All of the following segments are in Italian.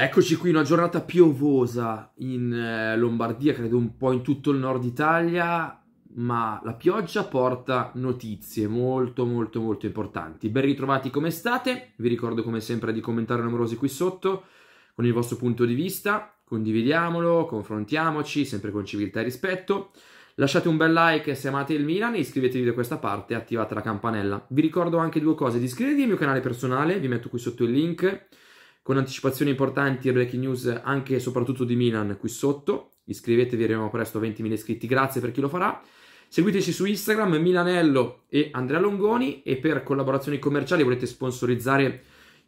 Eccoci qui, una giornata piovosa in eh, Lombardia, credo un po' in tutto il nord Italia, ma la pioggia porta notizie molto molto molto importanti. Ben ritrovati come state, vi ricordo come sempre di commentare numerosi qui sotto con il vostro punto di vista, condividiamolo, confrontiamoci, sempre con civiltà e rispetto. Lasciate un bel like se amate il Milan e iscrivetevi da questa parte e attivate la campanella. Vi ricordo anche due cose, iscrivetevi al mio canale personale, vi metto qui sotto il link con anticipazioni importanti e breaking news anche e soprattutto di Milan qui sotto. Iscrivetevi, arriviamo presto a 20.000 iscritti, grazie per chi lo farà. Seguiteci su Instagram Milanello e Andrea Longoni e per collaborazioni commerciali volete sponsorizzare i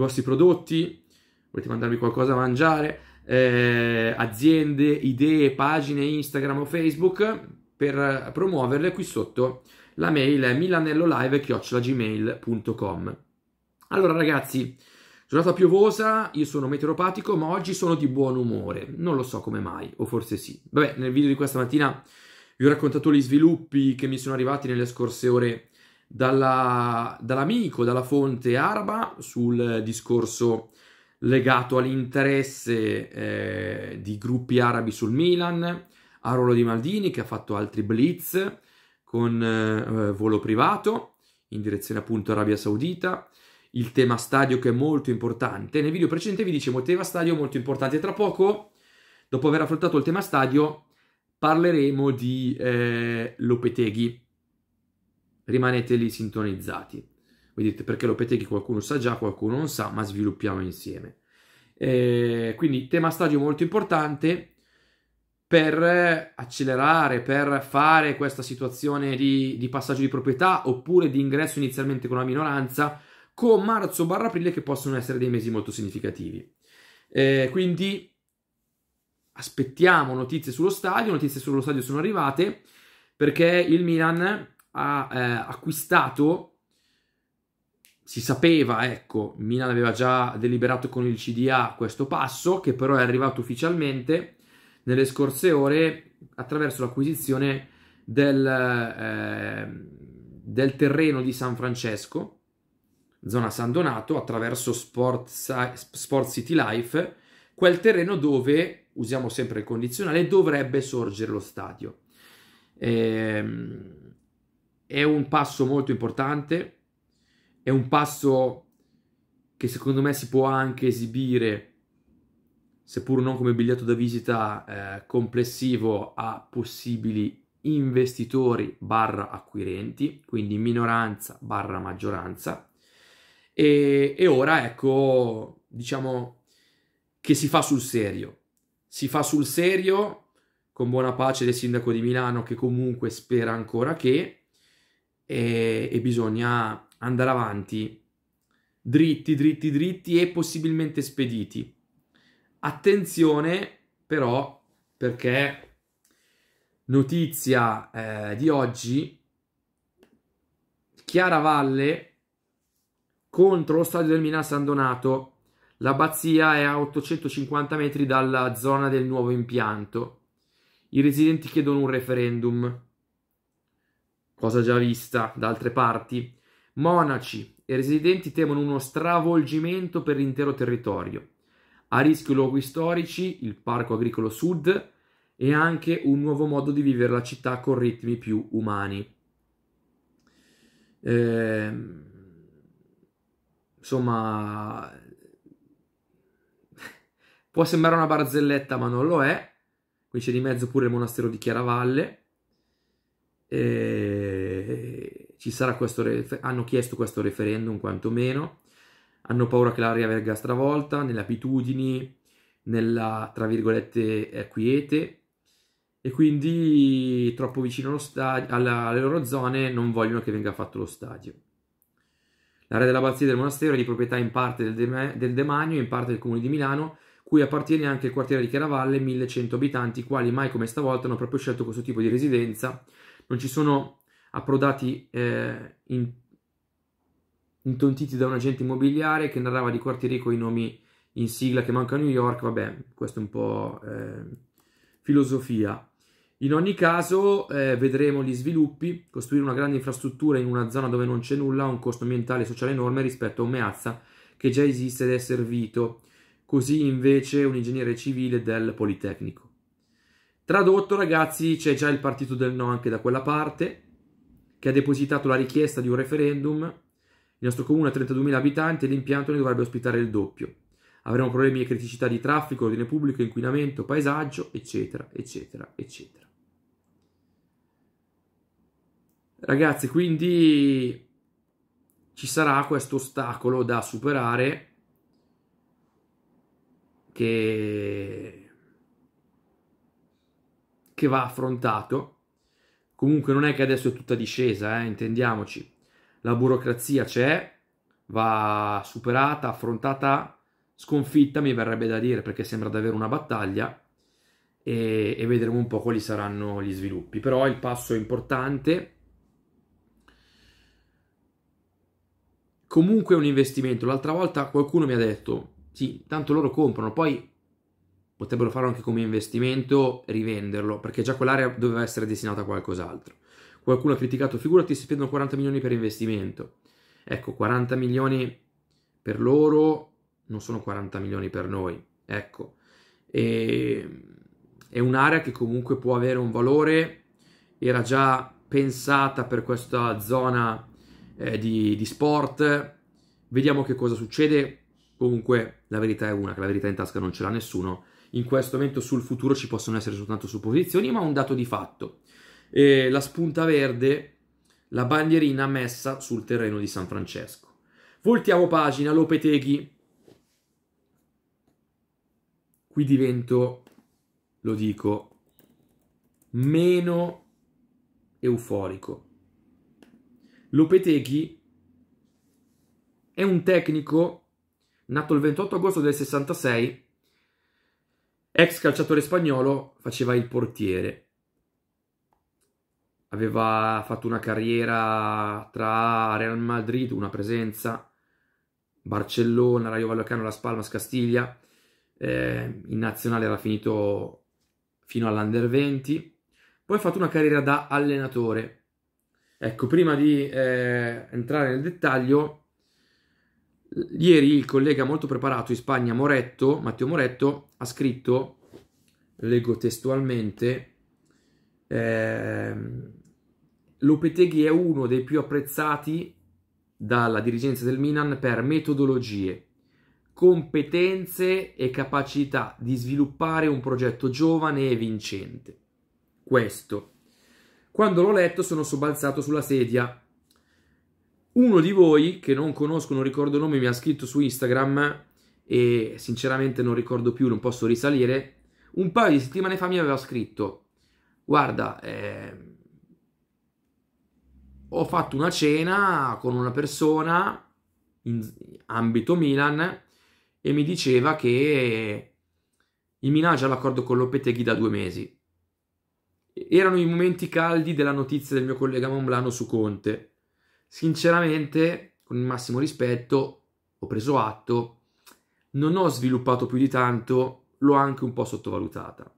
vostri prodotti, volete mandarmi qualcosa da mangiare, eh, aziende, idee, pagine Instagram o Facebook per promuoverle qui sotto la mail è milanellolive.gmail.com Allora ragazzi, Giornata piovosa, io sono meteoropatico, ma oggi sono di buon umore. Non lo so come mai, o forse sì. Vabbè, nel video di questa mattina vi ho raccontato gli sviluppi che mi sono arrivati nelle scorse ore dalla, dall'amico, dalla fonte araba, sul discorso legato all'interesse eh, di gruppi arabi sul Milan, a ruolo di Maldini che ha fatto altri blitz con eh, volo privato in direzione appunto Arabia Saudita il tema stadio che è molto importante. Nel video precedente vi dicevo il tema stadio molto importante. Tra poco, dopo aver affrontato il tema stadio, parleremo di eh, Lopeteghi. Rimanete lì sintonizzati. Vedete perché Lopeteghi qualcuno sa già, qualcuno non sa, ma sviluppiamo insieme. Eh, quindi tema stadio molto importante per accelerare, per fare questa situazione di, di passaggio di proprietà oppure di ingresso inizialmente con la minoranza con marzo barra aprile che possono essere dei mesi molto significativi. Eh, quindi aspettiamo notizie sullo stadio, notizie sullo stadio sono arrivate perché il Milan ha eh, acquistato si sapeva, ecco, Milan aveva già deliberato con il CDA questo passo, che però è arrivato ufficialmente nelle scorse ore attraverso l'acquisizione del, eh, del terreno di San Francesco, zona San Donato, attraverso Sport, Sport City Life, quel terreno dove, usiamo sempre il condizionale, dovrebbe sorgere lo stadio. Ehm, è un passo molto importante, è un passo che secondo me si può anche esibire, seppur non come biglietto da visita eh, complessivo, a possibili investitori barra acquirenti, quindi minoranza barra maggioranza e, e ora ecco, diciamo che si fa sul serio. Si fa sul serio con buona pace del sindaco di Milano che comunque spera ancora che e, e, bisogna andare avanti dritti, dritti, dritti e possibilmente spediti. Attenzione però perché notizia eh, di oggi, Chiara Valle contro lo stadio del Milan San Donato. L'abbazia è a 850 metri dalla zona del nuovo impianto. I residenti chiedono un referendum, cosa già vista da altre parti. Monaci e residenti temono uno stravolgimento per l'intero territorio. A rischio luoghi storici, il Parco Agricolo Sud e anche un nuovo modo di vivere la città con ritmi più umani. Ehm insomma, può sembrare una barzelletta, ma non lo è. Qui c'è di mezzo pure il monastero di Chiaravalle. E ci sarà questo refer- hanno chiesto questo referendum quantomeno hanno paura che l'aria venga stravolta nelle abitudini nella tra virgolette eh, quiete e quindi troppo vicino allo stadio, alla, alle loro zone non vogliono che venga fatto lo stadio L'area dell'abbazia del monastero è di proprietà in parte del, de- del Demagno e in parte del comune di Milano, cui appartiene anche il quartiere di Chiaravalle, 1100 abitanti, i quali mai come stavolta hanno proprio scelto questo tipo di residenza. Non ci sono approdati eh, in- intontiti da un agente immobiliare che narrava di quartieri con i nomi in sigla che manca a New York. Vabbè, questo è un po' eh, filosofia. In ogni caso eh, vedremo gli sviluppi, costruire una grande infrastruttura in una zona dove non c'è nulla ha un costo ambientale e sociale enorme rispetto a un meazza che già esiste ed è servito, così invece un ingegnere civile del Politecnico. Tradotto ragazzi c'è già il partito del no anche da quella parte, che ha depositato la richiesta di un referendum, il nostro comune ha 32.000 abitanti e l'impianto ne dovrebbe ospitare il doppio. Avremo problemi e criticità di traffico, ordine pubblico, inquinamento, paesaggio, eccetera, eccetera, eccetera. Ragazzi, quindi ci sarà questo ostacolo da superare che, che va affrontato. Comunque non è che adesso è tutta discesa, eh, intendiamoci. La burocrazia c'è, va superata, affrontata, sconfitta, mi verrebbe da dire, perché sembra davvero una battaglia e, e vedremo un po' quali saranno gli sviluppi. Però il passo è importante comunque è un investimento. L'altra volta qualcuno mi ha detto, sì, tanto loro comprano, poi potrebbero farlo anche come investimento, rivenderlo, perché già quell'area doveva essere destinata a qualcos'altro. Qualcuno ha criticato, figurati, si spendono 40 milioni per investimento. Ecco, 40 milioni per loro non sono 40 milioni per noi. Ecco, e, è un'area che comunque può avere un valore, era già pensata per questa zona eh, di, di, sport. Vediamo che cosa succede. Comunque la verità è una, che la verità in tasca non ce l'ha nessuno. In questo momento sul futuro ci possono essere soltanto supposizioni, ma un dato di fatto. Eh, la spunta verde, la bandierina messa sul terreno di San Francesco. Voltiamo pagina, Lopeteghi. Qui divento, lo dico, meno euforico Lopeteghi è un tecnico nato il 28 agosto del 66, ex calciatore spagnolo, faceva il portiere. Aveva fatto una carriera tra Real Madrid, una presenza, Barcellona, Raio Vallecano, Las Palmas, Castiglia. Eh, in nazionale era finito fino all'Under 20. Poi ha fatto una carriera da allenatore Ecco, prima di eh, entrare nel dettaglio, ieri il collega molto preparato in Spagna, Moretto, Matteo Moretto, ha scritto, leggo testualmente, eh, Lopeteghi è uno dei più apprezzati dalla dirigenza del Milan per metodologie, competenze e capacità di sviluppare un progetto giovane e vincente. Questo quando l'ho letto sono sobbalzato sulla sedia. Uno di voi, che non conosco, non ricordo il nome, mi ha scritto su Instagram e sinceramente non ricordo più, non posso risalire. Un paio di settimane fa mi aveva scritto, guarda, eh, ho fatto una cena con una persona in ambito Milan e mi diceva che eh, il Minage ha l'accordo con Lopeteghi da due mesi erano i momenti caldi della notizia del mio collega Monblano su Conte. Sinceramente, con il massimo rispetto, ho preso atto, non ho sviluppato più di tanto, l'ho anche un po' sottovalutata.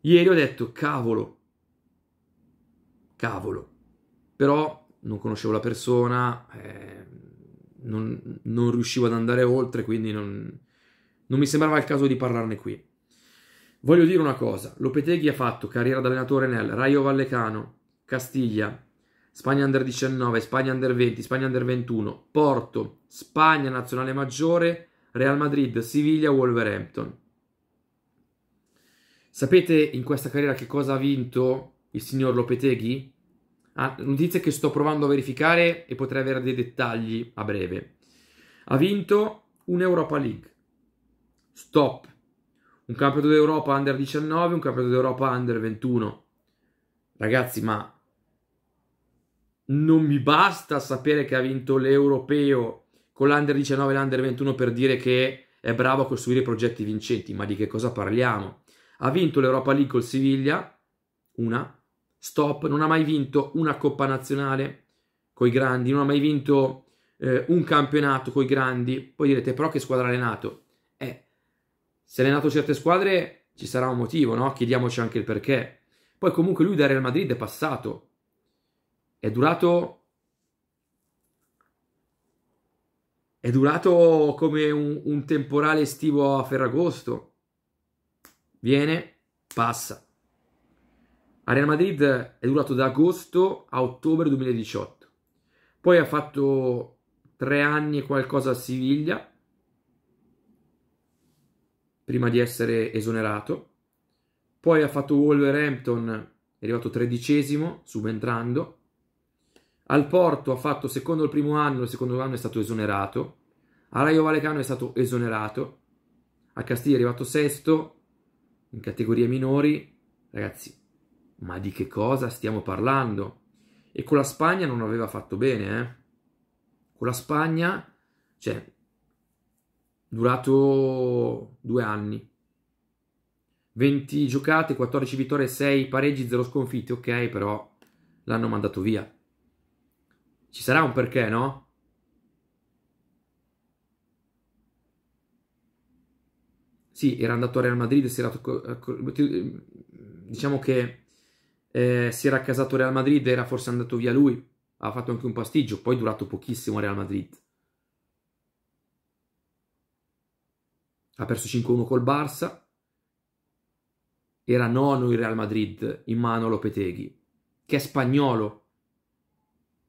Ieri ho detto, cavolo, cavolo, però non conoscevo la persona, eh, non, non, riuscivo ad andare oltre, quindi non, non mi sembrava il caso di parlarne qui. Voglio dire una cosa, Lopeteghi ha fatto carriera da allenatore nel Raio Vallecano, Castiglia, Spagna Under 19, Spagna Under 20, Spagna Under 21, Porto, Spagna Nazionale Maggiore, Real Madrid, Siviglia, Wolverhampton. Sapete in questa carriera che cosa ha vinto il signor Lopeteghi? Ah, notizie che sto provando a verificare e potrei avere dei dettagli a breve. Ha vinto un'Europa League. Stop un campionato d'Europa under 19, un campionato d'Europa under 21. Ragazzi, ma non mi basta sapere che ha vinto l'europeo con l'under 19 e l'under 21 per dire che è bravo a costruire progetti vincenti, ma di che cosa parliamo? Ha vinto l'Europa League col Siviglia, una, stop, non ha mai vinto una Coppa Nazionale con i grandi, non ha mai vinto eh, un campionato con i grandi. Poi direte, però che squadra ha allenato? se l'è nato certe squadre ci sarà un motivo, no? Chiediamoci anche il perché. Poi comunque lui da Real Madrid è passato. È durato... È durato come un, un temporale estivo a Ferragosto. Viene, passa. A Real Madrid è durato da agosto a ottobre 2018. Poi ha fatto tre anni e qualcosa a Siviglia, prima di essere esonerato. Poi ha fatto Wolverhampton, è arrivato tredicesimo, subentrando. Al Porto ha fatto secondo il primo anno, il secondo anno è stato esonerato. A Raio Valecano è stato esonerato. A Castiglia è arrivato sesto, in categorie minori. Ragazzi, ma di che cosa stiamo parlando? E con la Spagna non aveva fatto bene, eh? Con la Spagna, cioè, durato due anni. 20 giocate, 14 vittorie, 6 pareggi, 0 sconfitte. Ok, però l'hanno mandato via. Ci sarà un perché, no? Sì, era andato a Real Madrid, si era... Eh, diciamo che eh, si era accasato Real Madrid, era forse andato via lui. Ha fatto anche un pastiggio, poi è durato pochissimo Real Madrid. ha perso 5-1 col Barça, era nono il Real Madrid in mano a Lopeteghi, che è spagnolo.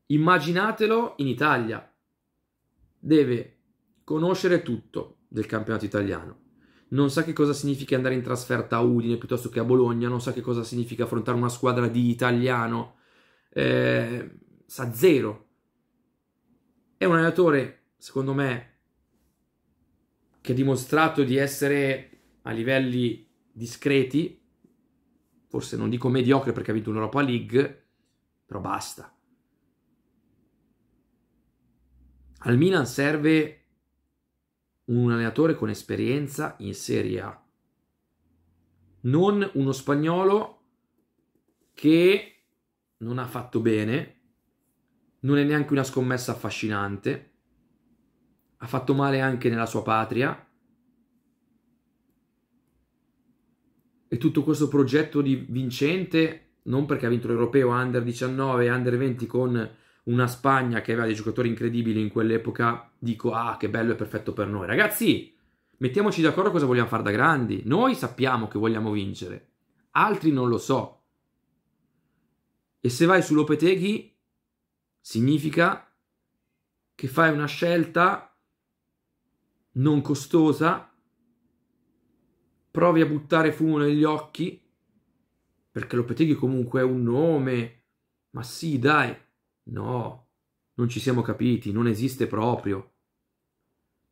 Immaginatelo in Italia, deve conoscere tutto del campionato italiano, non sa che cosa significa andare in trasferta a Udine piuttosto che a Bologna, non sa che cosa significa affrontare una squadra di italiano, eh, sa zero. È un allenatore, secondo me, che ha dimostrato di essere a livelli discreti, forse non dico mediocre perché ha vinto un'Europa League, però basta. Al Milan serve un allenatore con esperienza in Serie A, non uno spagnolo che non ha fatto bene, non è neanche una scommessa affascinante ha fatto male anche nella sua patria e tutto questo progetto di Vincente, non perché ha vinto l'Europeo Under 19 e Under 20 con una Spagna che aveva dei giocatori incredibili in quell'epoca, dico ah che bello e perfetto per noi. Ragazzi, mettiamoci d'accordo cosa vogliamo fare da grandi. Noi sappiamo che vogliamo vincere, altri non lo so. E se vai sull'Opeteghi significa che fai una scelta non costosa, provi a buttare fumo negli occhi, perché Lopeteghi comunque è un nome, ma sì dai, no, non ci siamo capiti, non esiste proprio.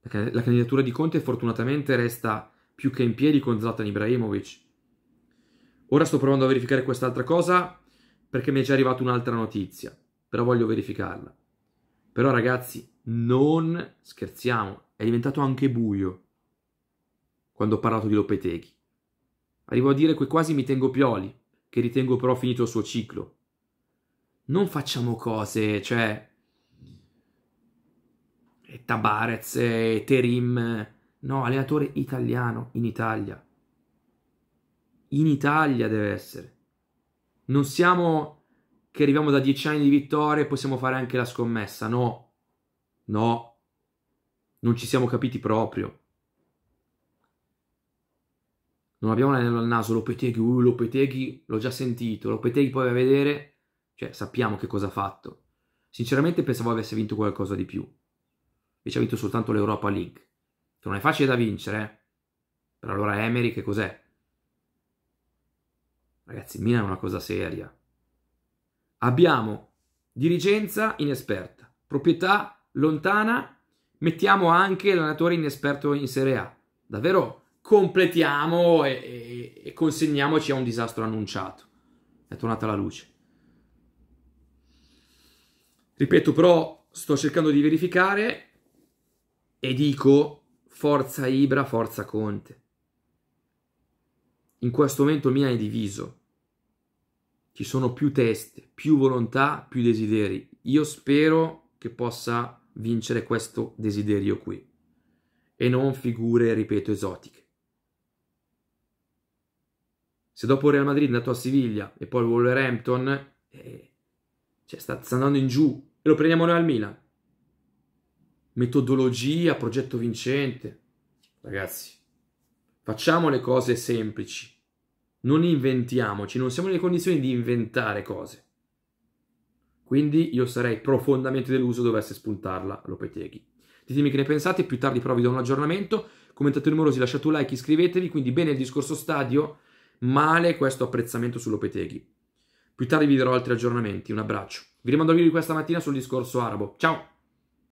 La, la candidatura di Conte fortunatamente resta più che in piedi con Zlatan Ibrahimovic. Ora sto provando a verificare quest'altra cosa perché mi è già arrivata un'altra notizia, però voglio verificarla. Però ragazzi, non scherziamo, è diventato anche buio quando ho parlato di Lopeteghi. Arrivo a dire che quasi mi tengo Pioli, che ritengo però finito il suo ciclo. Non facciamo cose, cioè... Tabarez, e Terim... No, allenatore italiano, in Italia. In Italia deve essere. Non siamo che arriviamo da dieci anni di vittoria e possiamo fare anche la scommessa, no. No, non ci siamo capiti proprio. Non abbiamo l'anello al naso, Lopeteghi, uh, Lopeteghi, l'ho già sentito, Lopeteghi poi va a vedere, cioè sappiamo che cosa ha fatto. Sinceramente pensavo avesse vinto qualcosa di più. Invece ha vinto soltanto l'Europa League, che non è facile da vincere, eh? Per allora Emery che cos'è? Ragazzi, Milan è una cosa seria. Abbiamo dirigenza inesperta, proprietà lontana mettiamo anche l'allenatore inesperto in Serie A. Davvero completiamo e, e, e consegniamoci a un disastro annunciato. È tornata la luce. Ripeto, però sto cercando di verificare e dico forza Ibra, forza Conte. In questo momento mi hai diviso. Ci sono più teste, più volontà, più desideri. Io spero che possa vincere questo desiderio qui e non figure, ripeto, esotiche. Se dopo Real Madrid è andato a Siviglia e poi il Wolverhampton, eh, cioè sta, sta andando in giù e lo prendiamo noi al Milan. Metodologia, progetto vincente. Ragazzi, facciamo le cose semplici. Non inventiamoci, non siamo nelle condizioni di inventare cose. Quindi io sarei profondamente deluso dovesse spuntarla Lopeteghi. Ditemi che ne pensate, più tardi però vi do un aggiornamento. Commentate numerosi, lasciate un like, iscrivetevi, quindi bene il discorso stadio, male questo apprezzamento su Lopeteghi. Più tardi vi darò altri aggiornamenti, un abbraccio. Vi rimando al video di questa mattina sul discorso arabo. Ciao!